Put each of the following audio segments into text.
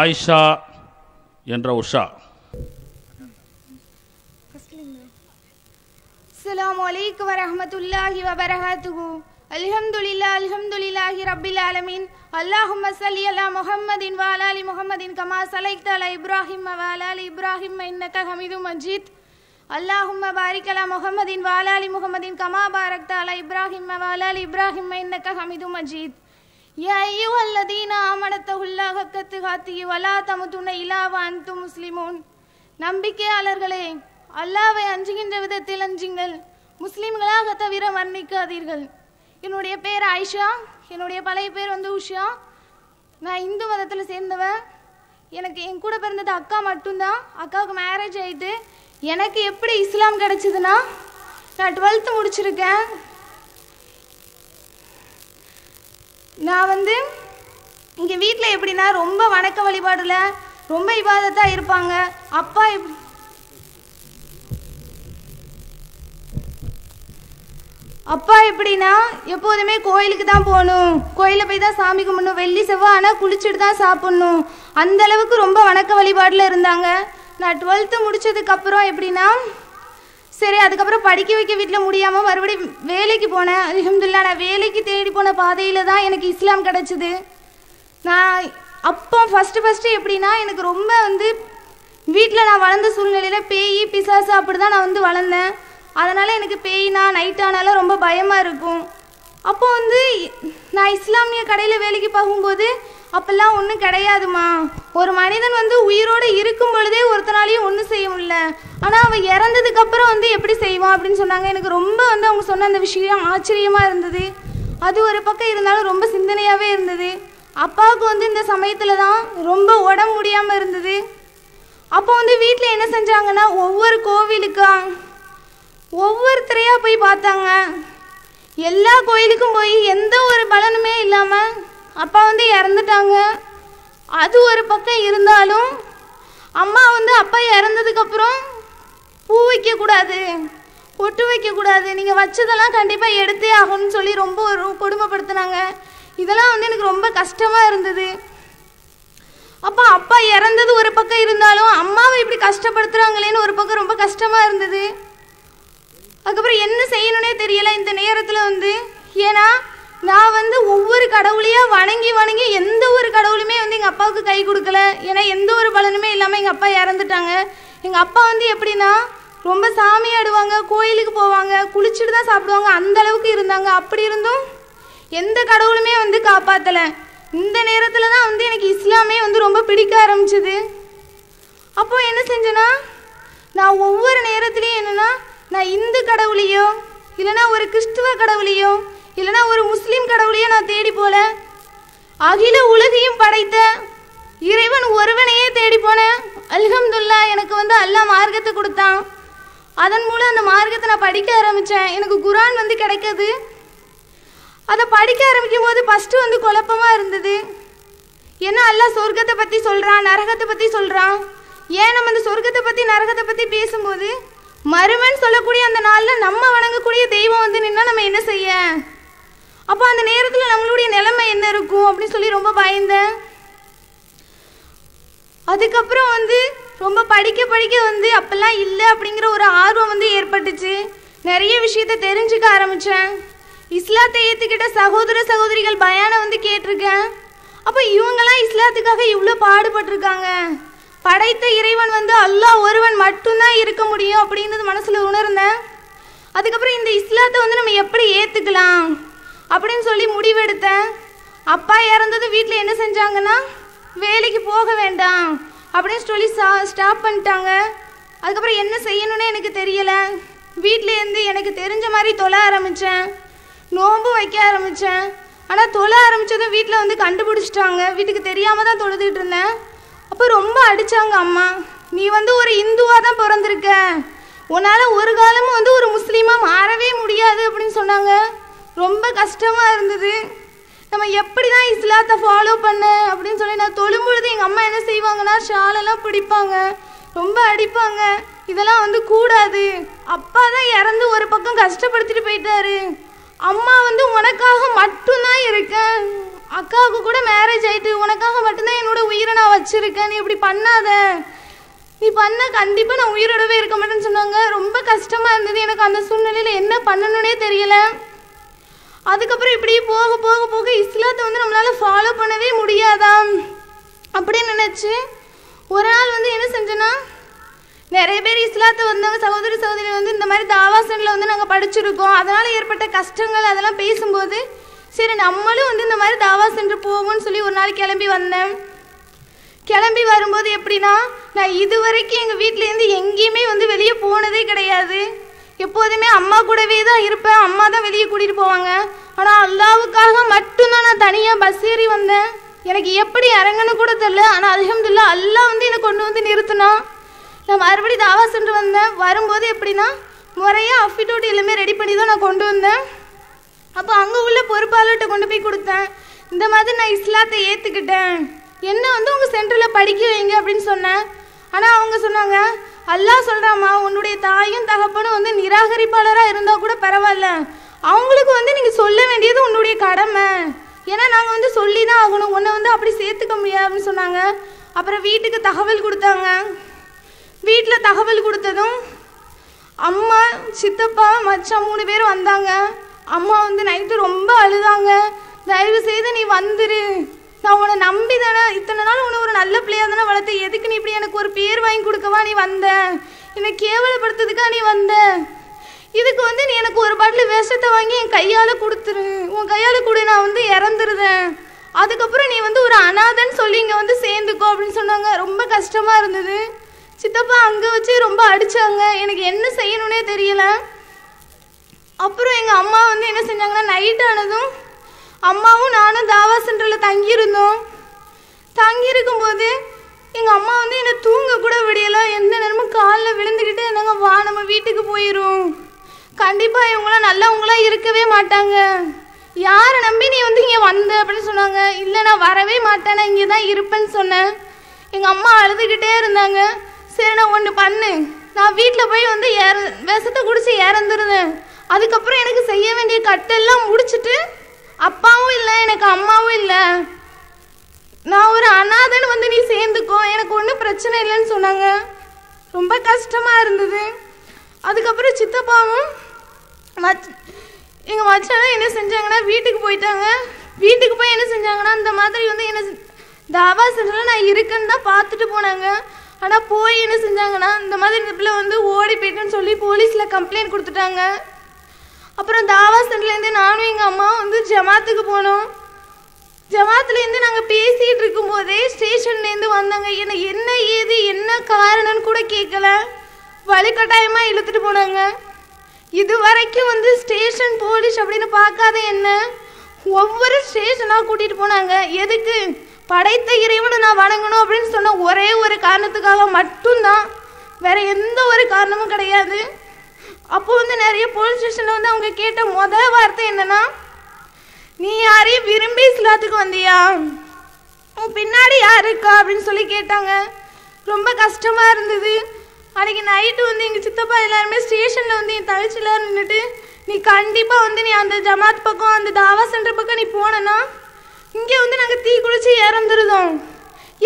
ஆயிஷா என்ற உஷா السلام عليكم ورحمة الله وبركاته الحمد لله الحمد لله رب العالمين اللهم صل على محمد وعلى آل محمد كما صليت على إبراهيم وعلى آل إبراهيم إنك حميد مجيد اللهم بارك على محمد وعلى آل محمد كما باركت على إبراهيم وعلى آل إبراهيم إنك حميد مجيد يا أيها الذين آمنوا اتقوا الله حق تقاته ولا تموتن إلا وأنتم مسلمون நம்பிக்கையாளர்களே அல்லாவை அஞ்சுகின்ற விதத்தில் அஞ்சுங்கள் முஸ்லிம்களாக தவிர வர்ணிக்காதீர்கள் என்னுடைய பேர் ஆயிஷா என்னுடைய பழைய பேர் வந்து உஷா நான் இந்து மதத்தில் சேர்ந்தவன் எனக்கு என் கூட பிறந்தது அக்கா மட்டும்தான் அக்காவுக்கு மேரேஜ் ஆயிட்டு எனக்கு எப்படி இஸ்லாம் கிடச்சிதுன்னா நான் டுவெல்த்து முடிச்சிருக்கேன் நான் வந்து இங்கே வீட்டில் எப்படின்னா ரொம்ப வணக்க வழிபாடில் ரொம்ப இபாதத்தாக இருப்பாங்க அப்பா அப்பா எப்படின்னா எப்போதுமே கோயிலுக்கு தான் போகணும் கோயிலில் போய் தான் சாமி கும்பிடணும் வெள்ளி செவ்வாய் ஆனால் குளிச்சுட்டு தான் சாப்பிட்ணும் அந்த அளவுக்கு ரொம்ப வணக்க வழிபாடில் இருந்தாங்க நான் டுவெல்த்து முடித்ததுக்கப்புறம் எப்படின்னா சரி அதுக்கப்புறம் படிக்க வைக்க வீட்டில் முடியாமல் மறுபடியும் வேலைக்கு போனேன் அலமதுல்லா நான் வேலைக்கு தேடி போன பாதையில் தான் எனக்கு இஸ்லாம் கிடச்சிது நான் அப்போ ஃபஸ்ட்டு ஃபஸ்ட்டு எப்படின்னா எனக்கு ரொம்ப வந்து வீட்டில் நான் வளர்ந்த சூழ்நிலையில் பேய் பிசாசு அப்படி தான் நான் வந்து வளர்ந்தேன் அதனால் எனக்கு பேய்னா நைட் ஆனாலும் ரொம்ப பயமாக இருக்கும் அப்போ வந்து நான் இஸ்லாமிய கடையில் வேலைக்கு போகும்போது அப்பெல்லாம் ஒன்றும் கிடையாதுமா ஒரு மனிதன் வந்து உயிரோடு இருக்கும் பொழுதே ஒருத்தனாலையும் ஒன்றும் செய்ய முடியல ஆனால் அவன் இறந்ததுக்கு அப்புறம் வந்து எப்படி செய்வான் அப்படின்னு சொன்னாங்க எனக்கு ரொம்ப வந்து அவங்க சொன்ன அந்த விஷயம் ஆச்சரியமாக இருந்தது அது ஒரு பக்கம் இருந்தாலும் ரொம்ப சிந்தனையாகவே இருந்தது அப்பாவுக்கு வந்து இந்த சமயத்தில் தான் ரொம்ப உடம்பு முடியாமல் இருந்தது அப்போ வந்து வீட்டில் என்ன செஞ்சாங்கன்னா ஒவ்வொரு கோவிலுக்கா ஒவ்வொருத்தரையாக போய் பார்த்தாங்க எல்லா கோயிலுக்கும் போய் எந்த ஒரு பலனுமே இல்லாமல் அப்பா வந்து இறந்துட்டாங்க அது ஒரு பக்கம் இருந்தாலும் அம்மா வந்து அப்பா இறந்ததுக்கப்புறம் பூ வைக்கக்கூடாது ஒட்டு வைக்கக்கூடாது நீங்கள் வச்சதெல்லாம் கண்டிப்பாக எடுத்தே ஆகணும்னு சொல்லி ரொம்ப ஒரு கொடுமைப்படுத்தினாங்க இதெல்லாம் வந்து எனக்கு ரொம்ப கஷ்டமாக இருந்தது அப்போ அப்பா இறந்தது ஒரு பக்கம் இருந்தாலும் அம்மாவை இப்படி கஷ்டப்படுத்துகிறாங்களேன்னு ஒரு பக்கம் ரொம்ப கஷ்டமாக இருந்தது அதுக்கப்புறம் என்ன செய்யணுன்னே தெரியலை இந்த நேரத்தில் வந்து ஏன்னா நான் வந்து ஒவ்வொரு கடவுளையும் வணங்கி வணங்கி எந்த ஒரு கடவுளுமே வந்து எங்கள் அப்பாவுக்கு கை கொடுக்கல ஏன்னா எந்த ஒரு பலனுமே இல்லாமல் எங்கள் அப்பா இறந்துட்டாங்க எங்கள் அப்பா வந்து எப்படின்னா ரொம்ப சாமி ஆடுவாங்க கோயிலுக்கு போவாங்க குளிச்சுட்டு தான் சாப்பிடுவாங்க அந்த அளவுக்கு இருந்தாங்க அப்படி இருந்தும் எந்த கடவுளுமே வந்து காப்பாற்றலை இந்த நேரத்தில் தான் வந்து எனக்கு இஸ்லாமே வந்து ரொம்ப பிடிக்க ஆரம்பிச்சது அப்போது என்ன செஞ்சேன்னா நான் ஒவ்வொரு நேரத்துலையும் என்னென்னா நான் இந்து கடவுளையோ இல்லைனா ஒரு கிறிஸ்துவ கடவுளையோ இல்லைனா ஒரு முஸ்லீம் கடவுளையே நான் தேடி போல அகில உலகையும் படைத்த இறைவன் ஒருவனையே தேடி போனேன் அல்ஹம்துல்லா எனக்கு வந்து அல்லா மார்க்கத்தை கொடுத்தான் அதன் மூலம் அந்த மார்க்கத்தை நான் படிக்க ஆரம்பித்தேன் எனக்கு குரான் வந்து கிடைக்கிது அதை படிக்க ஆரம்பிக்கும் போது ஃபஸ்ட்டு வந்து குழப்பமாக இருந்தது என்ன அல்லா சொர்க்கத்தை பற்றி சொல்கிறான் நரகத்தை பற்றி சொல்கிறான் ஏன் நம்ம அந்த சொர்க்கத்தை பற்றி நரகத்தை பற்றி பேசும்போது மருமன் சொல்லக்கூடிய அந்த நாளில் நம்ம வணங்கக்கூடிய தெய்வம் வந்து நின்னால் நம்ம என்ன செய்ய அப்போ அந்த நேரத்தில் நம்மளுடைய நிலைமை என்ன இருக்கும் அப்படின்னு சொல்லி ரொம்ப பயந்தேன் அதுக்கப்புறம் வந்து ரொம்ப படிக்க படிக்க வந்து அப்போல்லாம் இல்லை அப்படிங்கிற ஒரு ஆர்வம் வந்து ஏற்பட்டுச்சு நிறைய விஷயத்த தெரிஞ்சுக்க ஆரம்பித்தேன் இஸ்லாத்தை ஏற்றுக்கிட்ட சகோதர சகோதரிகள் பயானை வந்து கேட்டிருக்கேன் அப்போ இவங்கெல்லாம் இஸ்லாத்துக்காக இவ்வளோ பாடுபட்டிருக்காங்க படைத்த இறைவன் வந்து அல்லாஹ் ஒருவன் மட்டும்தான் இருக்க முடியும் அப்படின்றது மனசில் உணர்ந்தேன் அதுக்கப்புறம் இந்த இஸ்லாத்தை வந்து நம்ம எப்படி ஏற்றுக்கலாம் அப்படின்னு சொல்லி முடிவெடுத்தேன் அப்பா இறந்தது வீட்டில் என்ன செஞ்சாங்கன்னா வேலைக்கு போக வேண்டாம் அப்படின்னு சொல்லி ஸ்டாப் பண்ணிட்டாங்க அதுக்கப்புறம் என்ன செய்யணும்னு எனக்கு தெரியலை வீட்டிலேருந்து எனக்கு தெரிஞ்ச மாதிரி தொலை ஆரம்பித்தேன் நோம்பு வைக்க ஆரம்பித்தேன் ஆனால் தொலை ஆரம்பித்ததும் வீட்டில் வந்து கண்டுபிடிச்சிட்டாங்க வீட்டுக்கு தெரியாமல் தான் தொழுதுகிட்டு இருந்தேன் அப்போ ரொம்ப அடித்தாங்க அம்மா நீ வந்து ஒரு இந்துவாக தான் பிறந்திருக்க உன்னால் ஒரு காலமும் வந்து ஒரு முஸ்லீமாக மாறவே முடியாது அப்படின்னு சொன்னாங்க ரொம்ப கஷ்டமாக இருந்தது நம்ம எப்படி தான் இஸ்லாத்தை ஃபாலோ பண்ண அப்படின்னு சொல்லி நான் தொழும்பொழுது எங்கள் அம்மா என்ன செய்வாங்கன்னா ஷாலெல்லாம் பிடிப்பாங்க ரொம்ப அடிப்பாங்க இதெல்லாம் வந்து கூடாது அப்பா தான் இறந்து ஒரு பக்கம் கஷ்டப்படுத்திட்டு போயிட்டாரு அம்மா வந்து உனக்காக மட்டும்தான் இருக்கேன் அக்காவுக்கு கூட மேரேஜ் ஆயிட்டு உனக்காக மட்டும்தான் என்னோட உயிரை நான் வச்சிருக்கேன் நீ இப்படி பண்ணாத நீ பண்ண கண்டிப்பாக நான் உயிரோடவே இருக்க மாட்டேன்னு சொன்னாங்க ரொம்ப கஷ்டமாக இருந்தது எனக்கு அந்த சூழ்நிலையில் என்ன பண்ணணுன்னே தெரியல அதுக்கப்புறம் இப்படியே போக போக போக இஸ்லாத்தை வந்து நம்மளால் ஃபாலோ பண்ணவே முடியாதா அப்படின்னு நினச்சி ஒரு நாள் வந்து என்ன செஞ்சேன்னா நிறைய பேர் இஸ்லாத்தை வந்தவங்க சகோதரி சகோதரி வந்து இந்த மாதிரி தாவாசனில் வந்து நாங்கள் படிச்சிருக்கோம் அதனால் ஏற்பட்ட கஷ்டங்கள் அதெல்லாம் பேசும்போது சரி நம்மளும் வந்து இந்த மாதிரி தாவா சென்று போவோம்னு சொல்லி ஒரு நாள் கிளம்பி வந்தேன் கிளம்பி வரும்போது எப்படின்னா நான் இது வரைக்கும் எங்கள் வீட்டிலேருந்து எங்கேயுமே வந்து வெளியே போனதே கிடையாது எப்போதுமே அம்மா கூடவே தான் இருப்பேன் அம்மா தான் வெளியே கூட்டிகிட்டு போவாங்க ஆனால் அல்லாவுக்காக மட்டும்தான் நான் தனியாக பஸ் ஏறி வந்தேன் எனக்கு எப்படி இறங்கணும் கூட தெரில ஆனால் அலகம்துல்லா அல்லா வந்து என்னை கொண்டு வந்து நிறுத்தினா நான் மறுபடியும் தாவா சென்று வந்தேன் வரும்போது எப்படின்னா முறையாக அஃபிடோட் எல்லாமே ரெடி பண்ணி தான் நான் கொண்டு வந்தேன் அப்போ அங்கே உள்ள பொறுப்பாளர்கிட்ட கொண்டு போய் கொடுத்தேன் இந்த மாதிரி நான் இஸ்லாத்தை ஏற்றுக்கிட்டேன் என்ன வந்து உங்கள் சென்டரில் படிக்க வைங்க அப்படின்னு சொன்னேன் ஆனால் அவங்க சொன்னாங்க அல்லாஹ் சொல்கிறாம்மா உன்னுடைய தாயும் தகப்பனும் வந்து நிராகரிப்பாளராக இருந்தால் கூட பரவாயில்ல அவங்களுக்கு வந்து நீங்கள் சொல்ல வேண்டியது உன்னுடைய கடமை ஏன்னா நாங்கள் வந்து சொல்லி தான் ஆகணும் உன்னை வந்து அப்படி சேர்த்துக்க முடியாதுன்னு சொன்னாங்க அப்புறம் வீட்டுக்கு தகவல் கொடுத்தாங்க வீட்டில் தகவல் கொடுத்ததும் அம்மா சித்தப்பா மச்சா மூணு பேர் வந்தாங்க அம்மா வந்து நைட்டு ரொம்ப அழுதாங்க தயவு செய்து நீ வந்துரு நான் உன்னை நம்பி தானே இத்தனை நாள் உன்னை ஒரு நல்ல பிள்ளையாக தானே வளர்த்து எதுக்கு நீ இப்படி எனக்கு ஒரு பேர் வாங்கி கொடுக்கவா நீ வந்த என்னை கேவலப்படுத்துறதுக்கா நீ வந்த இதுக்கு வந்து நீ எனக்கு ஒரு பாட்டில் விஷத்தை வாங்கி என் கையால் கொடுத்துரு உன் கையால் கொடு நான் வந்து இறந்துருதேன் அதுக்கப்புறம் நீ வந்து ஒரு அனாதன்னு சொல்லி இங்கே வந்து சேர்ந்துக்கோ அப்படின்னு சொன்னாங்க ரொம்ப கஷ்டமாக இருந்தது சித்தப்பா அங்கே வச்சு ரொம்ப அடித்தாங்க எனக்கு என்ன செய்யணும்னே தெரியல அப்புறம் எங்கள் அம்மா வந்து என்ன செஞ்சாங்கன்னா நைட் ஆனதும் அம்மாவும் நானும் தாவா தங்கியிருந்தோம் தங்கியிருக்கும்போது எங்கள் அம்மா வந்து என்னை தூங்க கூட விடியலாம் எந்த நேரமும் காலில் விழுந்துக்கிட்டு என்னங்க வா நம்ம வீட்டுக்கு போயிடும் கண்டிப்பாக இவங்களாம் நல்லவங்களாம் இருக்கவே மாட்டாங்க யாரை நம்பி நீ வந்து இங்கே வந்த அப்படின்னு சொன்னாங்க இல்லை நான் வரவே மாட்டேன் இங்கே தான் இருப்பேன்னு சொன்னேன் எங்கள் அம்மா அழுதுகிட்டே இருந்தாங்க சரி நான் ஒன்று பண்ணு நான் வீட்டில் போய் வந்து ஏற விஷத்தை குடிச்சு இறந்துருந்தேன் அதுக்கப்புறம் எனக்கு செய்ய வேண்டிய கட்டெல்லாம் முடிச்சுட்டு அப்பாவும் இல்லை எனக்கு அம்மாவும் இல்லை நான் ஒரு அனாதன் வந்து நீ சேர்ந்துக்கோ எனக்கு ஒன்றும் பிரச்சனை இல்லைன்னு சொன்னாங்க ரொம்ப கஷ்டமாக இருந்தது அதுக்கப்புறம் சித்தப்பாவும் மச் எங்கள் மச்சானும் என்ன செஞ்சாங்கன்னா வீட்டுக்கு போயிட்டாங்க வீட்டுக்கு போய் என்ன செஞ்சாங்கன்னா அந்த மாதிரி வந்து என்ன தாவா சென்டரில் நான் இருக்கேன்னு தான் பார்த்துட்டு போனாங்க ஆனால் போய் என்ன செஞ்சாங்கன்னா இந்த மாதிரி இந்த பிள்ளை வந்து ஓடி போயிட்டுன்னு சொல்லி போலீஸில் கம்ப்ளைண்ட் கொடுத்துட்டாங்க அப்புறம் தாவாசன்லேருந்து நானும் எங்கள் அம்மா வந்து ஜமாத்துக்கு போனோம் ஜமாத்துலேருந்து நாங்கள் பேசிகிட்டு இருக்கும்போதே ஸ்டேஷன்லேருந்து வந்தாங்க ஏன்னா என்ன ஏது என்ன காரணம்னு கூட கேட்கல வலுக்கட்டாயமாக இழுத்துட்டு போனாங்க இது வரைக்கும் வந்து ஸ்டேஷன் போலீஸ் அப்படின்னு பார்க்காத என்ன ஒவ்வொரு ஸ்டேஷனாக கூட்டிகிட்டு போனாங்க எதுக்கு படைத்த இறைவனை நான் வணங்கணும் அப்படின்னு சொன்ன ஒரே ஒரு காரணத்துக்காக மட்டும்தான் வேற எந்த ஒரு காரணமும் கிடையாது அப்போ வந்து நிறைய போலீஸ் ஸ்டேஷனில் வந்து அவங்க கேட்ட முதல் வார்த்தை என்னன்னா நீ யாரையும் விரும்பி சிலாத்துக்கு வந்தியா உன் பின்னாடி யார் இருக்கா அப்படின்னு சொல்லி கேட்டாங்க ரொம்ப கஷ்டமாக இருந்தது அன்னைக்கு நைட்டு வந்து எங்கள் சித்தப்பா எல்லாருமே ஸ்டேஷனில் வந்து என் தலைச்சில நின்றுட்டு நீ கண்டிப்பாக வந்து நீ அந்த ஜமாத் பக்கம் அந்த தாவா சென்டர் பக்கம் நீ போனா இங்கே வந்து நாங்கள் தீ குளிச்சு இறந்துருதோம்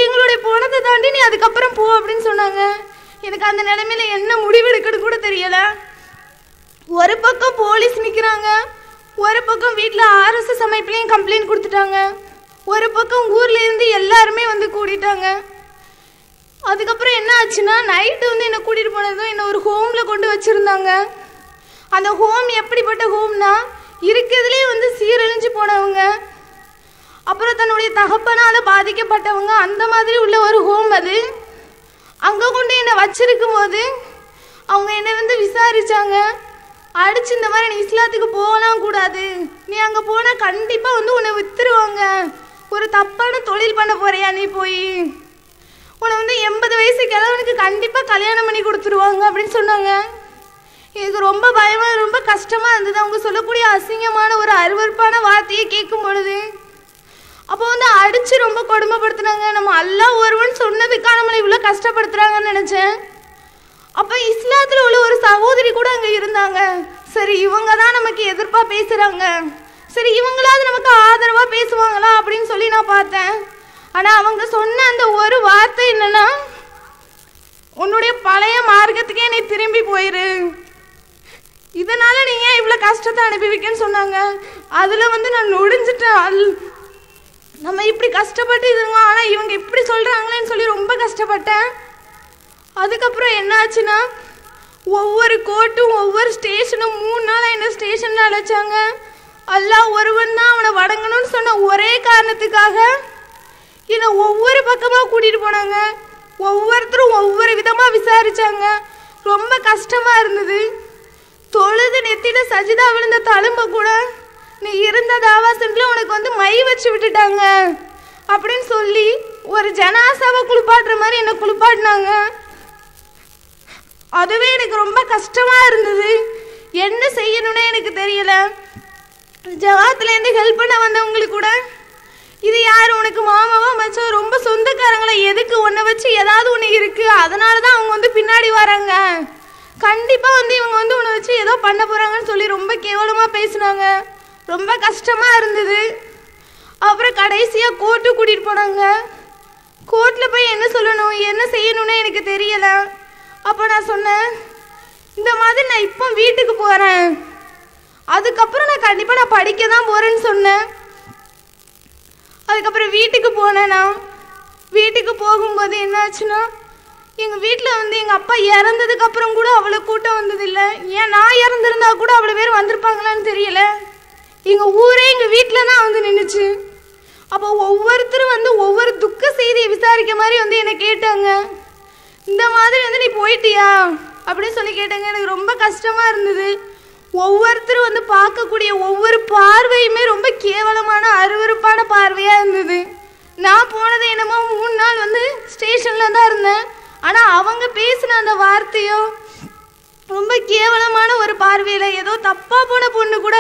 எங்களுடைய போனத்தை தாண்டி நீ அதுக்கப்புறம் போ அப்படின்னு சொன்னாங்க எனக்கு அந்த நிலைமையில என்ன முடிவெடுக்கணும் கூட தெரியலை ஒரு பக்கம் போலீஸ் நிற்கிறாங்க ஒரு பக்கம் வீட்டில் ஆர்எஸ் அமைப்புலேயும் கம்ப்ளைண்ட் கொடுத்துட்டாங்க ஒரு பக்கம் ஊர்லேருந்து எல்லாருமே வந்து கூடிட்டாங்க அதுக்கப்புறம் என்ன ஆச்சுன்னா நைட்டு வந்து என்னை கூட்டிகிட்டு போனதும் என்னை ஒரு ஹோமில் கொண்டு வச்சுருந்தாங்க அந்த ஹோம் எப்படிப்பட்ட ஹோம்னா இருக்கிறதுலே வந்து சீரழிஞ்சு போனவங்க அப்புறம் தன்னுடைய தகப்பனால் பாதிக்கப்பட்டவங்க அந்த மாதிரி உள்ள ஒரு ஹோம் அது அங்கே கொண்டு என்னை வச்சிருக்கும் போது அவங்க என்னை வந்து விசாரித்தாங்க அடிச்சு இந்த மாதிரி நீ இஸ்லாத்துக்கு போகலாம் கூடாது நீ அங்கே போனால் கண்டிப்பாக வந்து உன்னை விற்றுருவாங்க ஒரு தப்பான தொழில் பண்ண போறியா நீ போய் உன்னை வந்து எண்பது வயசு கிழவனுக்கு கண்டிப்பாக கல்யாணம் பண்ணி கொடுத்துருவாங்க அப்படின்னு சொன்னாங்க இது ரொம்ப பயமாக ரொம்ப கஷ்டமாக இருந்தது அவங்க சொல்லக்கூடிய அசிங்கமான ஒரு அருவறுப்பான வார்த்தையை கேட்கும் பொழுது அப்போ வந்து அடித்து ரொம்ப கொடுமைப்படுத்துனாங்க நம்ம அல்லா ஒருவன் சொன்னதுக்காக நம்மளை இவ்வளோ கஷ்டப்படுத்துறாங்கன்னு நினச்சேன் அப்போ இஸ்லாத்தில் உள்ள ஒரு சகோதரி சரி இவங்க தான் நமக்கு எதிர்ப்பாக பேசுகிறாங்க சரி இவங்களாவது நமக்கு ஆதரவாக பேசுவாங்களா அப்படின்னு சொல்லி நான் பார்த்தேன் ஆனால் அவங்க சொன்ன அந்த ஒரு வார்த்தை என்னென்னா உன்னுடைய பழைய மார்க்கத்துக்கே நீ திரும்பி போயிரு இதனால் நீ ஏன் இவ்வளோ கஷ்டத்தை அனுப்பிவிக்கன்னு சொன்னாங்க அதில் வந்து நான் நொடிஞ்சிட்டேன் அல் நம்ம இப்படி கஷ்டப்பட்டு இதுங்க ஆனால் இவங்க இப்படி சொல்கிறாங்களேன்னு சொல்லி ரொம்ப கஷ்டப்பட்டேன் அதுக்கப்புறம் என்ன ஆச்சுன்னா ஒவ்வொரு கோர்ட்டும் ஒவ்வொரு ஸ்டேஷனும் மூணு நாளாக என்ன ஸ்டேஷனில் அழைச்சாங்க எல்லாம் ஒருவன் தான் அவனை வணங்கணும்னு சொன்ன ஒரே காரணத்துக்காக என்னை ஒவ்வொரு பக்கமாக கூட்டிகிட்டு போனாங்க ஒவ்வொருத்தரும் ஒவ்வொரு விதமாக விசாரித்தாங்க ரொம்ப கஷ்டமாக இருந்தது தொழுது நெத்தின சஜிதா விழுந்த தழும்ப கூட நீ இருந்த தாவாசன்ல உனக்கு வந்து மை வச்சு விட்டுட்டாங்க அப்படின்னு சொல்லி ஒரு ஜனாசாவை குளிப்பாட்டுற மாதிரி என்னை குளிப்பாட்டினாங்க அதுவே எனக்கு ரொம்ப கஷ்டமாக இருந்தது என்ன செய்யணும்னு எனக்கு தெரியல இருந்து ஹெல்ப் பண்ண வந்தவங்களுக்கு கூட இது யார் உனக்கு மாமாவா மச்சோ ரொம்ப சொந்தக்காரங்களை எதுக்கு ஒன்றை வச்சு ஏதாவது ஒன்று இருக்குது அதனால தான் அவங்க வந்து பின்னாடி வராங்க கண்டிப்பாக வந்து இவங்க வந்து உன்னை வச்சு ஏதோ பண்ண போகிறாங்கன்னு சொல்லி ரொம்ப கேவலமாக பேசினாங்க ரொம்ப கஷ்டமாக இருந்தது அப்புறம் கடைசியாக கோர்ட்டு கூட்டிகிட்டு போனாங்க கோர்ட்டில் போய் என்ன சொல்லணும் என்ன செய்யணும்னு எனக்கு தெரியலை அப்போ நான் சொன்னேன் இந்த மாதிரி நான் இப்போ வீட்டுக்கு போகிறேன் அதுக்கப்புறம் நான் கண்டிப்பாக நான் படிக்க தான் போகிறேன்னு சொன்னேன் அதுக்கப்புறம் வீட்டுக்கு போனேன் நான் வீட்டுக்கு போகும்போது என்னாச்சுன்னா எங்கள் வீட்டில் வந்து எங்கள் அப்பா இறந்ததுக்கப்புறம் கூட அவ்வளோ கூட்டம் வந்ததில்லை ஏன் நான் இறந்துருந்தா கூட அவ்வளோ பேர் வந்திருப்பாங்களான்னு தெரியல எங்கள் ஊரே எங்கள் வீட்டில் தான் வந்து நின்றுச்சு அப்போ ஒவ்வொருத்தரும் வந்து ஒவ்வொரு துக்க செய்தியை விசாரிக்க மாதிரி வந்து என்னை கேட்டாங்க இந்த மாதிரி வந்து நீ போயிட்டியா அப்படின்னு சொல்லி கேட்டாங்க எனக்கு ரொம்ப கஷ்டமாக இருந்தது ஒவ்வொருத்தரும் வந்து பார்க்கக்கூடிய ஒவ்வொரு பார்வையுமே ரொம்ப கேவலமான அருவறுப்பான பார்வையாக இருந்தது நான் போனது என்னமோ மூணு நாள் வந்து ஸ்டேஷனில் தான் இருந்தேன் ஆனால் அவங்க பேசின அந்த வார்த்தையும் ரொம்ப கேவலமான ஒரு பார்வையில் ஏதோ தப்பாக போன பொண்ணு கூட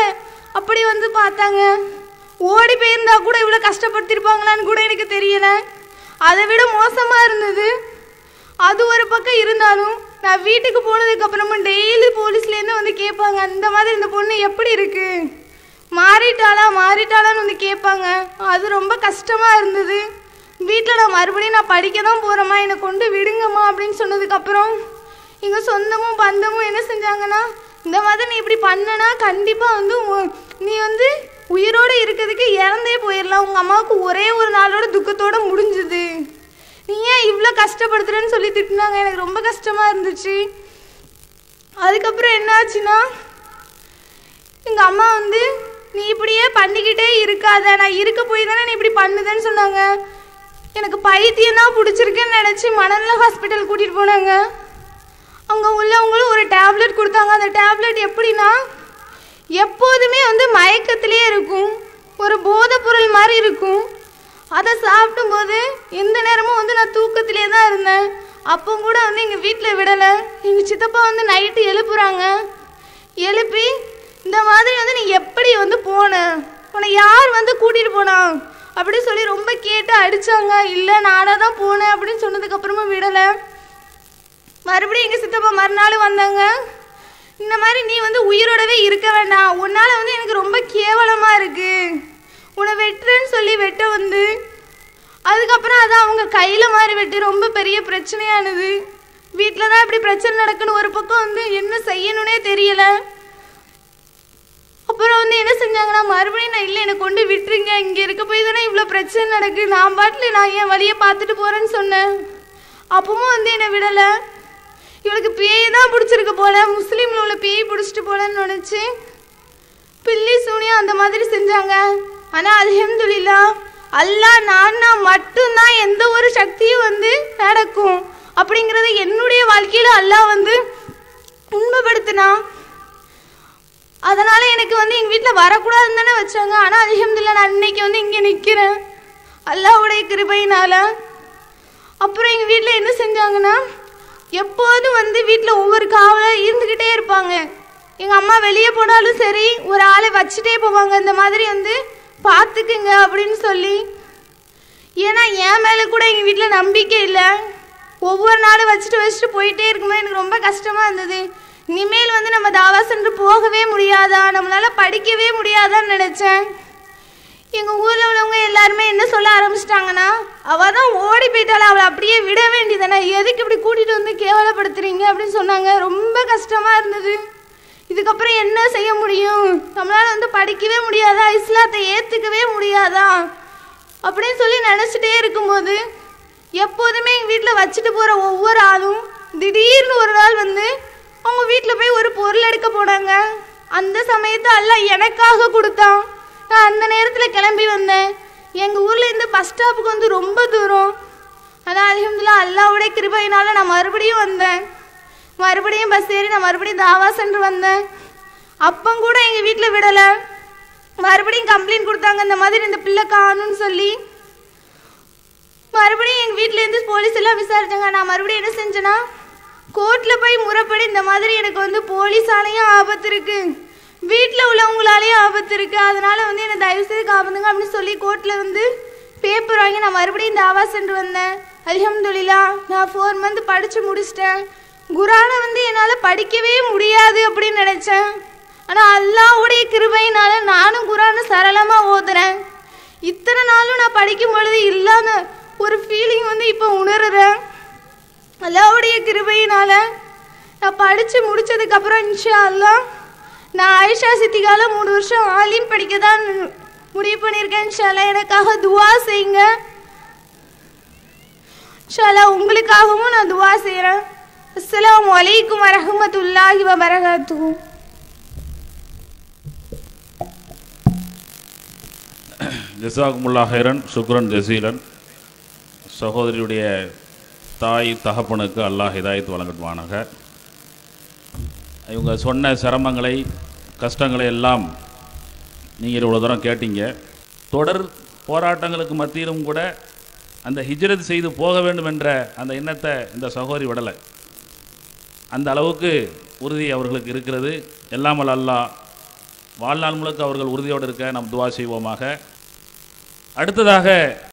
அப்படி வந்து பார்த்தாங்க ஓடி போயிருந்தா கூட இவ்வளோ கஷ்டப்படுத்திருப்பாங்களான்னு கூட எனக்கு தெரியலை அதை விட மோசமாக இருந்தது அது ஒரு பக்கம் இருந்தாலும் நான் வீட்டுக்கு போனதுக்கு அப்புறமா டெய்லி போலீஸ்லேருந்து வந்து கேட்பாங்க அந்த மாதிரி இந்த பொண்ணு எப்படி இருக்கு மாறிட்டாளா மாறிட்டாளான்னு வந்து கேட்பாங்க அது ரொம்ப கஷ்டமாக இருந்தது வீட்டில் நான் மறுபடியும் நான் படிக்க தான் போகிறேம்மா என்னை கொண்டு விடுங்கம்மா அப்படின்னு சொன்னதுக்கப்புறம் எங்கள் சொந்தமும் பந்தமும் என்ன செஞ்சாங்கன்னா இந்த மாதிரி நீ இப்படி பண்ணனா கண்டிப்பாக வந்து நீ வந்து உயிரோடு இருக்கிறதுக்கு இறந்தே போயிடலாம் உங்கள் அம்மாவுக்கு ஒரே ஒரு நாளோட துக்கத்தோடு முடி இவ்வளோ கஷ்டப்படுத்துறேன்னு சொல்லி திட்டினாங்க எனக்கு ரொம்ப கஷ்டமாக இருந்துச்சு அதுக்கப்புறம் என்னாச்சுன்னா எங்கள் அம்மா வந்து நீ இப்படியே பண்ணிக்கிட்டே இருக்காத நான் இருக்க போய் தானே நீ இப்படி பண்ணுதேன்னு சொன்னாங்க எனக்கு பைத்தியம் தான் பிடிச்சிருக்குன்னு நினச்சி மணல்ல ஹாஸ்பிட்டல் கூட்டிகிட்டு போனாங்க அங்கே உள்ளவங்களும் ஒரு டேப்லெட் கொடுத்தாங்க அந்த டேப்லெட் எப்படின்னா எப்போதுமே வந்து மயக்கத்திலே இருக்கும் ஒரு போதைப்பொருள் மாதிரி இருக்கும் அதை சாப்பிடும் போது எந்த நேரமும் வந்து நான் தூக்கத்திலே தான் இருந்தேன் அப்போ கூட வந்து எங்கள் வீட்டில் விடலை எங்கள் சித்தப்பா வந்து நைட்டு எழுப்புறாங்க எழுப்பி இந்த மாதிரி வந்து நீ எப்படி வந்து போன உன்னை யார் வந்து கூட்டிகிட்டு போனா அப்படின்னு சொல்லி ரொம்ப கேட்டு அடித்தாங்க இல்லை நானாக தான் போனேன் அப்படின்னு சொன்னதுக்கப்புறமா விடலை மறுபடியும் எங்கள் சித்தப்பா மறுநாள் வந்தாங்க இந்த மாதிரி நீ வந்து உயிரோடவே இருக்க வேண்டாம் உன்னால் வந்து எனக்கு ரொம்ப கேவலமாக இருக்குது உன்னை வெட்டுறேன்னு சொல்லி வெட்ட வந்து அதுக்கப்புறம் அது அவங்க கையில் மாறி வெட்டு ரொம்ப பெரிய பிரச்சனையானது வீட்டில் தான் இப்படி பிரச்சனை நடக்குன்னு ஒரு பக்கம் வந்து என்ன செய்யணும்னே தெரியல அப்புறம் வந்து என்ன செஞ்சாங்கன்னா மறுபடியும் நான் இல்லை எனக்கு கொண்டு விட்டுருங்க இங்கே இருக்க போய் தானே இவ்வளோ பிரச்சனை நடக்கு நான் பாட்டில் நான் என் வழியை பார்த்துட்டு போகிறேன்னு சொன்னேன் அப்பவும் வந்து என்னை விடலை இவளுக்கு பேய் தான் பிடிச்சிருக்கு போல முஸ்லீமில் உள்ள பேய் பிடிச்சிட்டு போலன்னு நினச்சி பில்லி சூனியா அந்த மாதிரி செஞ்சாங்க ஆனால் அலஹம்துல்லா அல்லா நான்னா மட்டும்தான் எந்த ஒரு சக்தியும் வந்து நடக்கும் அப்படிங்கிறத என்னுடைய வாழ்க்கையில் அல்லா வந்து உண்மைப்படுத்தினா அதனால் எனக்கு வந்து எங்கள் வீட்டில் வரக்கூடாதுன்னு தானே வச்சாங்க ஆனால் அலஹம்துல்லா நான் இன்னைக்கு வந்து இங்கே நிற்கிறேன் அல்லாவுடைய கிருபையினால் அப்புறம் எங்கள் வீட்டில் என்ன செஞ்சாங்கன்னா எப்போதும் வந்து வீட்டில் ஒவ்வொரு காவலாக இருந்துக்கிட்டே இருப்பாங்க எங்கள் அம்மா வெளியே போனாலும் சரி ஒரு ஆளை வச்சுட்டே போவாங்க இந்த மாதிரி வந்து பார்த்துக்குங்க அப்படின்னு சொல்லி ஏன்னா என் மேலே கூட எங்கள் வீட்டில் நம்பிக்கை இல்லை ஒவ்வொரு நாளும் வச்சுட்டு வச்சுட்டு போயிட்டே இருக்கும்போது எனக்கு ரொம்ப கஷ்டமாக இருந்தது இனிமேல் வந்து நம்ம தாவாசன்று போகவே முடியாதா நம்மளால் படிக்கவே முடியாதான்னு நினச்சேன் எங்கள் ஊரில் உள்ளவங்க எல்லாருமே என்ன சொல்ல ஆரம்பிச்சிட்டாங்கன்னா அவள் தான் ஓடி போயிட்டாலும் அவளை அப்படியே விட வேண்டியதானே எதுக்கு இப்படி கூட்டிகிட்டு வந்து கேவலப்படுத்துறீங்க அப்படின்னு சொன்னாங்க ரொம்ப கஷ்டமாக இருந்தது இதுக்கப்புறம் என்ன செய்ய முடியும் நம்மளால் வந்து படிக்கவே முடியாதா இஸ்லாத்தை ஏற்றுக்கவே முடியாதா அப்படின்னு சொல்லி நினச்சிட்டே இருக்கும்போது எப்போதுமே எங்கள் வீட்டில் வச்சுட்டு போகிற ஒவ்வொரு ஆளும் திடீர்னு ஒரு நாள் வந்து அவங்க வீட்டில் போய் ஒரு பொருள் எடுக்க போனாங்க அந்த சமயத்தை அல்ல எனக்காக கொடுத்தான் நான் அந்த நேரத்தில் கிளம்பி வந்தேன் எங்கள் ஊரில் இருந்து பஸ் ஸ்டாப்புக்கு வந்து ரொம்ப தூரம் அதான் அதிகம் இல்லை அல்லாவுடைய கிருபையினால் நான் மறுபடியும் வந்தேன் மறுபடியும் பஸ் ஏறி நான் மறுபடியும் தாவா சென்று வந்தேன் அப்போ கூட எங்கள் வீட்டில் விடலை மறுபடியும் கம்ப்ளைண்ட் கொடுத்தாங்க இந்த மாதிரி இந்த பிள்ளை காணும்னு சொல்லி மறுபடியும் எங்கள் வீட்டிலேருந்து போலீஸ் எல்லாம் விசாரிச்சாங்க நான் மறுபடியும் என்ன செஞ்சேன்னா கோர்ட்டில் போய் முறைப்படி இந்த மாதிரி எனக்கு வந்து போலீஸாலேயும் ஆபத்து இருக்குது வீட்டில் உள்ளவங்களாலேயும் ஆபத்து இருக்குது அதனால் வந்து என்னை செய்து காப்பாந்துங்க அப்படின்னு சொல்லி கோர்ட்டில் வந்து பேப்பர் வாங்கி நான் மறுபடியும் இந்த ஆவாஸ் சென்று வந்தேன் அலமதுல்லா நான் ஃபோர் மந்த் படித்து முடிச்சிட்டேன் குரானை வந்து என்னால் படிக்கவே முடியாது அப்படின்னு நினச்சேன் ஆனால் அல்லாவுடைய கிருபையினால் நானும் குரானை சரளமாக ஓதுறேன் இத்தனை நாளும் நான் படிக்கும் பொழுது இல்லாத ஒரு ஃபீலிங் வந்து இப்போ உணர்கிறேன் அல்லாவுடைய கிருபையினால் நான் படித்து முடித்ததுக்கப்புறம் இன்ஷா அல்லா நான் ஆயிஷா சித்திகால மூணு வருஷம் ஆலிம் படிக்க தான் முடிவு பண்ணியிருக்கேன் ஷாலா எனக்காக துவா செய்யுங்க ஷாலா உங்களுக்காகவும் நான் துவா செய்கிறேன் அஸ்லாம் வலைக்கும் வரஹமத்துல்லாஹி வபரகாத்து ஜசாகுமுல்லா ஹைரன் சுக்ரன் ஜசீலன் சகோதரியுடைய தாய் தகப்பனுக்கு அல்லாஹ் ஹிதாயத் வழங்கட்டுவானாக இவங்க சொன்ன சிரமங்களை கஷ்டங்களை எல்லாம் நீங்கள் இவ்வளோ தூரம் கேட்டீங்க தொடர் போராட்டங்களுக்கு மத்தியிலும் கூட அந்த ஹிஜ்ரத் செய்து போக வேண்டும் என்ற அந்த எண்ணத்தை இந்த சகோதரி விடலை அந்த அளவுக்கு உறுதி அவர்களுக்கு இருக்கிறது எல்லாமல் அல்லா வாழ்நாள் முழுக்க அவர்கள் உறுதியோடு இருக்க நாம் துவா செய்வோமாக அடுத்ததாக